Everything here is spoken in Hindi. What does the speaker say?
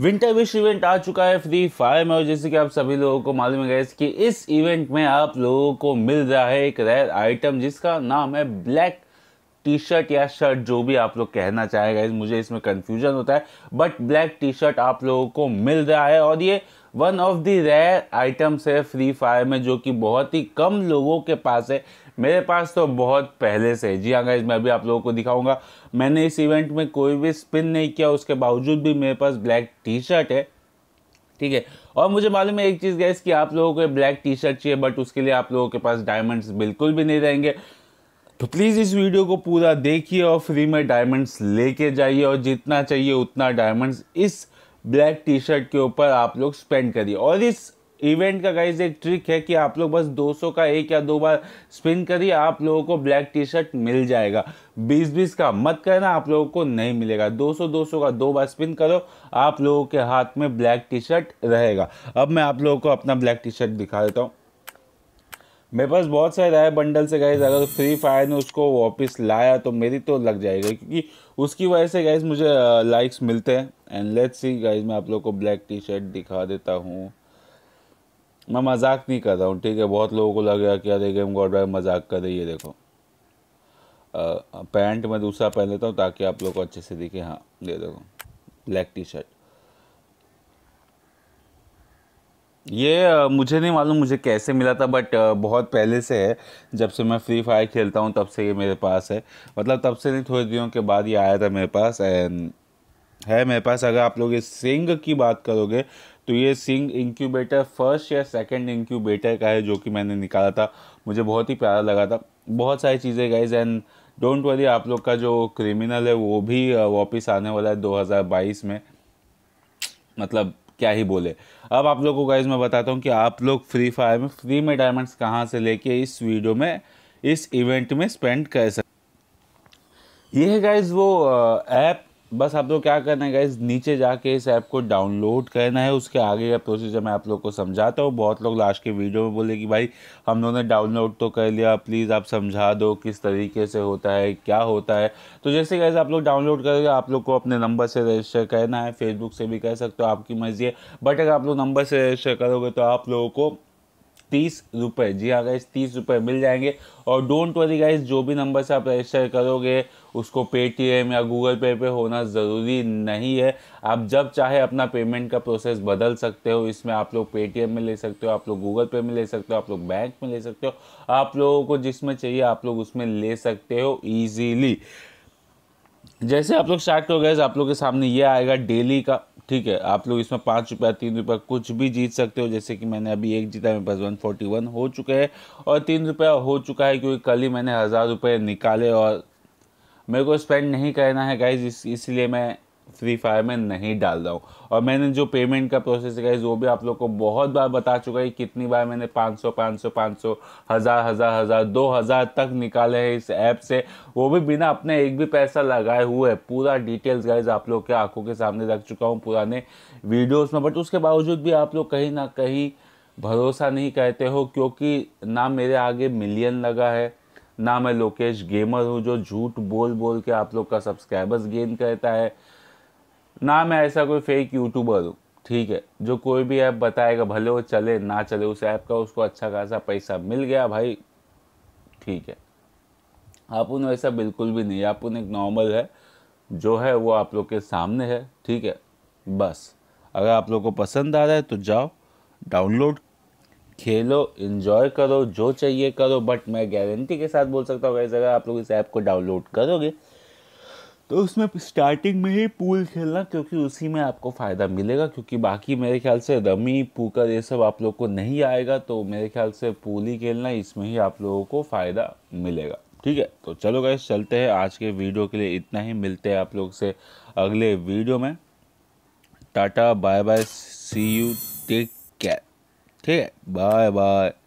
विंटर विश इवेंट आ चुका है फ्री फायर में और जैसे कि आप सभी लोगों को मालूम है गैस कि इस इवेंट में आप लोगों को मिल रहा है एक रेयर आइटम जिसका नाम है ब्लैक टी शर्ट या शर्ट जो भी आप लोग कहना चाहेगा मुझे इसमें कन्फ्यूजन होता है बट ब्लैक टी शर्ट आप लोगों को मिल रहा है और ये one of the rare items है फ्री फायर में जो कि बहुत ही कम लोगों के पास है मेरे पास तो बहुत पहले से जी हाँ गाइज मैं अभी आप लोगों को दिखाऊंगा मैंने इस इवेंट में कोई भी स्पिन नहीं किया उसके बावजूद भी मेरे पास ब्लैक टी शर्ट है ठीक है और मुझे मालूम है एक चीज़ गाइज कि आप लोगों को ब्लैक टी शर्ट चाहिए बट उसके लिए आप लोगों के पास डायमंड्स बिल्कुल भी नहीं रहेंगे तो प्लीज़ इस वीडियो को पूरा देखिए और फ्री में डायमंड्स लेके जाइए और जितना चाहिए उतना डायमंड्स इस ब्लैक टी शर्ट के ऊपर आप लोग स्पेंड करिए और इस इवेंट का गाइज एक ट्रिक है कि आप लोग बस 200 का एक या दो बार स्पिन करिए आप लोगों को ब्लैक टी शर्ट मिल जाएगा 20-20 का मत करना आप लोगों को नहीं मिलेगा 200-200 का दो बार स्पिन करो आप लोगों के हाथ में ब्लैक टी शर्ट रहेगा अब मैं आप लोगों को अपना ब्लैक टी शर्ट दिखा देता हूँ मेरे पास बहुत सारे राय बंडल से गए अगर फ्री फायर ने उसको वापस लाया तो मेरी तो लग जाएगा क्योंकि उसकी वजह से गाइज मुझे लाइक्स मिलते हैं एंड लेट्स सी गाइज मैं आप लोग को ब्लैक टी शर्ट दिखा देता हूँ मैं मजाक नहीं कर रहा हूँ ठीक है बहुत लोगों को लगेगा कि देखे गेम गॉड भाई मजाक कर रही है देखो पैंट मैं दूसरा पहन लेता हूँ ताकि आप लोग को अच्छे से दिखे हाँ ये देखो ब्लैक टी शर्ट ये मुझे नहीं मालूम मुझे कैसे मिला था बट बहुत पहले से है जब से मैं फ्री फायर खेलता हूँ तब से ये मेरे पास है मतलब तब से नहीं थोड़े दिनों के बाद ये आया था मेरे पास एंड है मेरे पास अगर आप लोग इस सिंग की बात करोगे तो ये सिंग इंक्यूबेटर फर्स्ट या सेकंड इंक्यूबेटर का है जो कि मैंने निकाला था मुझे बहुत ही प्यारा लगा था बहुत सारी चीज़ें गाइज एंड डोंट वरी आप लोग का जो क्रिमिनल है वो भी uh, वापस आने वाला है 2022 में मतलब क्या ही बोले अब आप लोग को गाइज मैं बताता हूँ कि आप लोग फ्री फायर में फ्री में डायमंड्स कहाँ से लेके इस वीडियो में इस इवेंट में स्पेंड कर सकते ये है गाइज वो ऐप uh, बस आप लोग क्या करना है गाइज नीचे जाके इस ऐप को डाउनलोड करना है उसके आगे का प्रोसीजर मैं आप लोग को समझाता हूँ बहुत लोग लास्ट के वीडियो में बोले कि भाई हम लोगों ने डाउनलोड तो कर लिया प्लीज़ आप समझा दो किस तरीके से होता है क्या होता है तो जैसे गाइज आप लोग डाउनलोड करोगे आप लोग को अपने नंबर से रजिस्टर करना है फेसबुक से भी कर सकते हो आपकी मर्ज़ी है बट अगर आप लोग नंबर से रजिस्टर करोगे तो आप लोगों को तीस रुपये जी हाँ गाइज तीस रुपये मिल जाएंगे और डोंट वरी गाइज जो भी नंबर से आप रजिस्टर करोगे उसको पेटीएम या गूगल पे पे होना ज़रूरी नहीं है आप जब चाहे अपना पेमेंट का प्रोसेस बदल सकते हो इसमें आप लोग पेटीएम में ले सकते हो आप लोग गूगल पे में ले सकते हो आप लोग बैंक में ले सकते हो आप लोगों को जिसमें चाहिए आप लोग उसमें ले सकते हो ईजीली जैसे आप लोग स्टार्ट करोगे आप लोग के सामने ये आएगा डेली का ठीक है आप लोग इसमें पाँच रुपया तीन रुपया कुछ भी जीत सकते हो जैसे कि मैंने अभी एक जीता मेरे पास वन फोर्टी वन हो चुका है और तीन रुपया हो चुका है क्योंकि कल ही मैंने हज़ार रुपये निकाले और मेरे को स्पेंड नहीं करना है गाइज इस इसलिए मैं फ्री फायर में नहीं डाल रहा हूँ और मैंने जो पेमेंट का प्रोसेस है वो भी आप लोग को बहुत बार बता चुका है कितनी बार मैंने 500 500 500 हज़ार हज़ार हज़ार दो हज़ार तक निकाले हैं इस ऐप से वो भी बिना अपने एक भी पैसा लगाए हुए पूरा डिटेल्स गाइज आप लोग के आंखों के सामने रख चुका हूँ पुराने वीडियोज़ में बट उसके बावजूद भी आप लोग कहीं ना कहीं भरोसा नहीं कहते हो क्योंकि ना मेरे आगे मिलियन लगा है ना मैं लोकेश गेमर हूँ जो झूठ बोल बोल के आप लोग का सब्सक्राइबर्स गेन करता है ना मैं ऐसा कोई फेक यूट्यूबर हूँ ठीक है जो कोई भी ऐप बताएगा भले वो चले ना चले उस ऐप का उसको अच्छा खासा पैसा मिल गया भाई ठीक है आप उन ऐसा बिल्कुल भी नहीं आप उन एक नॉर्मल है जो है वो आप लोग के सामने है ठीक है बस अगर आप लोग को पसंद आ रहा है तो जाओ डाउनलोड खेलो इन्जॉय करो जो चाहिए करो बट मैं गारंटी के साथ बोल सकता हूँ अगर आप लोग इस ऐप को डाउनलोड करोगे तो उसमें स्टार्टिंग में ही पूल खेलना क्योंकि उसी में आपको फ़ायदा मिलेगा क्योंकि बाकी मेरे ख्याल से रमी पूकर ये सब आप लोग को नहीं आएगा तो मेरे ख्याल से पूल ही खेलना इसमें ही आप लोगों को फ़ायदा मिलेगा ठीक है तो चलो गए चलते हैं आज के वीडियो के लिए इतना ही मिलते हैं आप लोग से अगले वीडियो में tata bye bye see you take care ठीक है बाय बाय